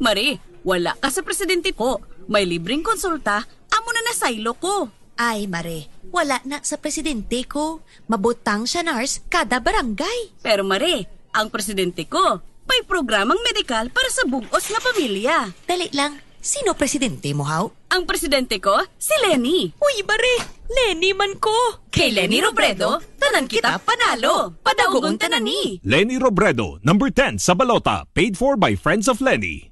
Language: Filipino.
Mari, wala ka sa presidente ko. May libreng konsulta, amo na na silo ko. Ay, Mare, wala na sa presidente ko. Mabutang siya nars kada barangay. Pero Mare, ang presidente ko, may programang medikal para sa bugos na pamilya. Dali lang, sino presidente mo, How? Ang presidente ko, si Lenny. Uy, Mare, Lenny man ko. Kay Lenny Robredo, tanan kita panalo. Padagugon tanani. Lenny Robredo, number 10 sa Balota, paid for by Friends of Lenny.